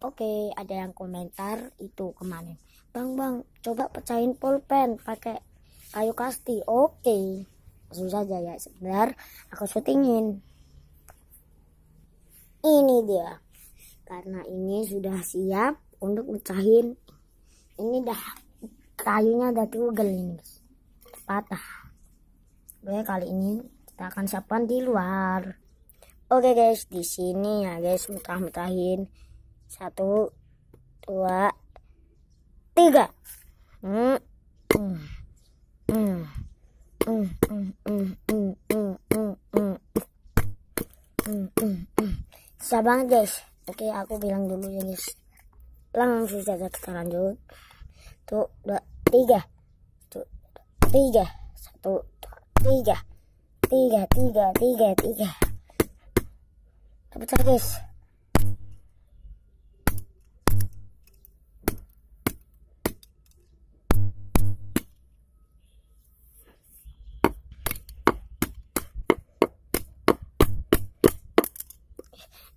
Oke, ada yang komentar itu kemarin. Bang, bang, coba pecahin pulpen pakai kayu kasti. Oke. Susah aja ya, sebentar aku syutingin. Ini dia. Karena ini sudah siap untuk pecahin. Ini dah kayunya udah tugel ini. Patah. Oke, kali ini kita akan siapkan di luar. Oke guys, di sini ya guys, mutah-mutahin satu, dua, tiga. Hmm. Susah banget guys. Oke aku bilang dulu ya guys. Langsung saja kita lanjut. Tuh dua tiga. Tuh tiga. Satu dua, tiga. Tiga tiga tiga tiga. Dapat guys.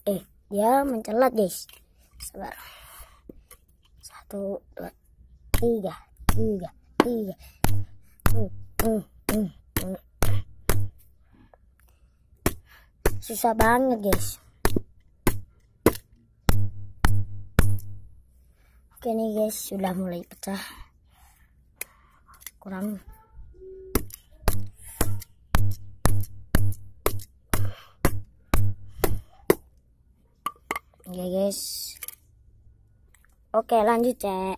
eh dia mencelat guys sabar satu dua tiga tiga tiga hmm, hmm, hmm, susah banget guys oke nih guys sudah mulai pecah kurang ya guys oke lanjut cek